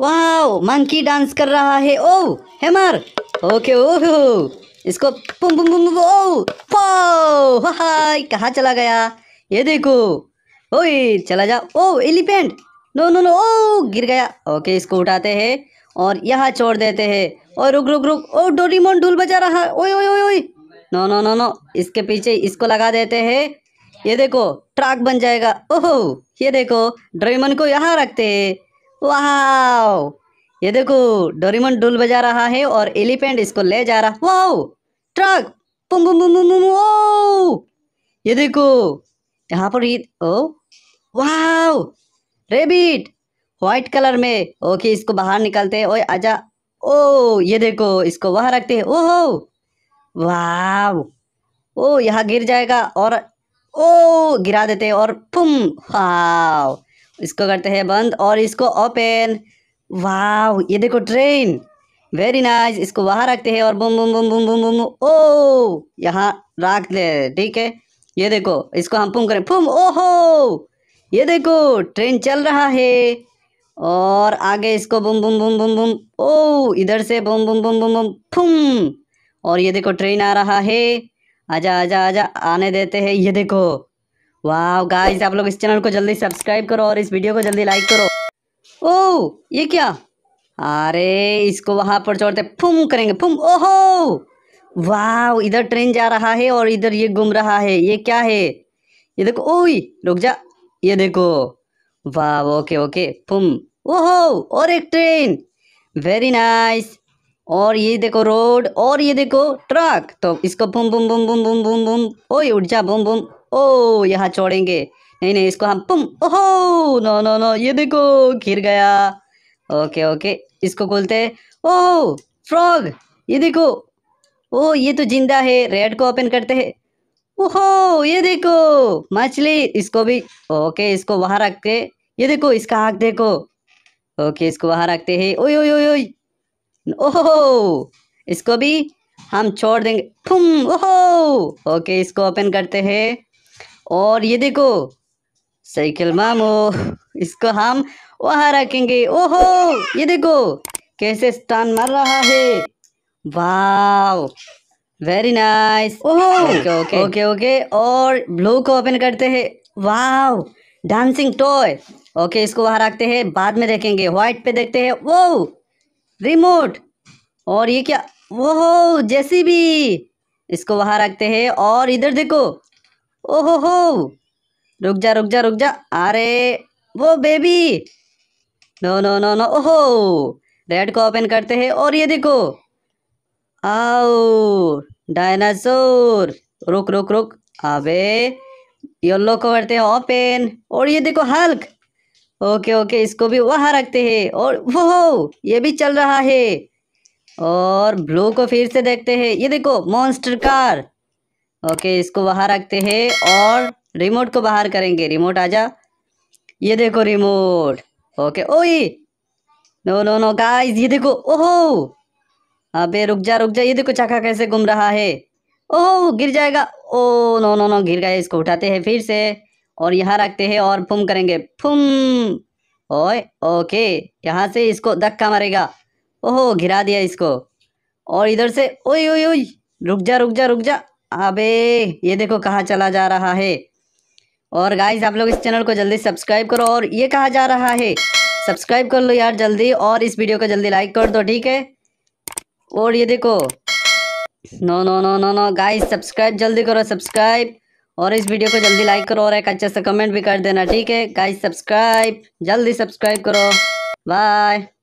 वाह monkey dance कर रहा है ओ हेमर ओके ओहो इसको पुम पुम पुम ओ पो हाय कहाँ चला गया ये देखो ओए चला जा oh elephant no no no oh गिर गया ओके इसको उठाते हैं और यहाँ छोड़ देते हैं और रुक रुक रुक ओ डोरीमोन ढूल बजा रहा ओए ओए ओए ओए नो नो नो नो इसके पीछे इसको लगा देते हैं ये देखो ट्रक बन जाएगा ओहो ये देखो ड्रेमन को यहाँ रखते हैं वाह ये देखो डोरीमोन डुल बजा रहा है और एलिफेंट इसको ले जा रहा वाह ट्रक पुम पुम पुम पुम ओ ये देखो यहाँ पर ही ओ वाह रेबिट व्हाइट कलर में ओके इसको बाहर निकालते हैं ओए आजा ओ oh, ये देखो इसको वहां रखते हैं ओहो वाह ओ यहाँ गिर जाएगा और ओ oh, गिरा देते और पुम वाह इसको करते हैं बंद और इसको ओपन वाह ये देखो ट्रेन वेरी नाइस इसको वहाँ रखते हैं और बुम बुम बुम बुम बुम बुम ओ यहाँ रख दे ठीक है ये देखो इसको हम पुम करें फुम ओहो ये देखो ट्रेन चल रहा है और आगे इसको बुम बुम बुम बुम बुम ओ इधर से बुम बुम बुम बुम बुम फुम और ये देखो ट्रेन आ रहा है आजा आजा आजा आने देते हैं ये देखो वाह गाइस आप लोग इस चैनल को जल्दी सब्सक्राइब करो और इस वीडियो को जल्दी लाइक करो ओ ये क्या अरे इसको वहां पर छोड़ते फुम करेंगे फुम ओहो वाह इधर ट्रेन जा रहा है और इधर ये घूम रहा है ये क्या है ये देखो ओ रुक जा ये देखो वाह ओके ओके फुम ओहो और एक ट्रेन वेरी नाइस और ये देखो रोड और ये देखो ट्रक तो इसको बुम बुम बुम बुम बुम बुम बुम ओ उठ जा बुम बुम ओ यहाँ छोड़ेंगे नहीं नहीं इसको हम पुम ओहो नो नो नो ये देखो गिर गया ओके ओके इसको खोलते ओह फ्रॉग ये देखो ओ ये तो जिंदा है रेड को ओपन करते हैं ओहो ये देखो मछली इसको भी ओके इसको वहाँ रखते ये देखो इसका आग देखो ओके इसको वहां रखते हैं ओ ओ ओ ओहो इसको भी हम छोड़ देंगे ओहो ओके इसको ओपन करते हैं और ये देखो साइकिल मामो इसको हम वहां रखेंगे ओहो ये देखो कैसे स्टान मार रहा है वाओ वेरी नाइस ओहो ओके ओके ओके ओके और ब्लू को ओपन करते हैं वाव डांसिंग टॉय ओके इसको वहां रखते हैं बाद में देखेंगे व्हाइट पे देखते हैं वो रिमोट और ये क्या वो जैसी भी इसको वहां रखते हैं और इधर देखो ओहो हो रुक जा रुक जा रुक जा अरे वो baby no no no no ओहो रेड को ओपन करते हैं और ये देखो आओ डायनासोर रुक रुक रुक अबे येल्लो को करते हैं ओपन और ये देखो हल्क ओके ओके इसको भी वहां रखते हैं और वो ये भी चल रहा है और ब्लू को फिर से देखते हैं ये देखो मॉन्स्टर कार ओके इसको बाहर रखते हैं और रिमोट को बाहर करेंगे रिमोट आजा ये देखो रिमोट ओके ओ ये नो नो नो गाइस ये देखो ओहो अबे रुक जा रुक जा ये देखो चक्का कैसे घूम रहा है ओह गिर जाएगा ओ नो नो नो गिर गया इसको उठाते हैं फिर से और यहाँ रखते हैं और फुम करेंगे फुम ओए ओके यहाँ से इसको धक्का मारेगा ओहो गिरा दिया इसको और इधर से ओ ओए रुक जा रुक जा रुक जा अबे ये देखो कहाँ चला जा रहा है और गाइज आप लोग इस चैनल को जल्दी सब्सक्राइब करो और ये कहाँ जा रहा है सब्सक्राइब कर लो यार जल्दी और इस वीडियो को जल्दी लाइक कर दो ठीक है और ये देखो no no no no no guys subscribe जल्दी करो सब्सक्राइब और इस वीडियो को जल्दी लाइक करो और एक अच्छा सा कमेंट भी कर देना ठीक है गाइज सब्सक्राइब जल्दी सब्सक्राइब करो बाय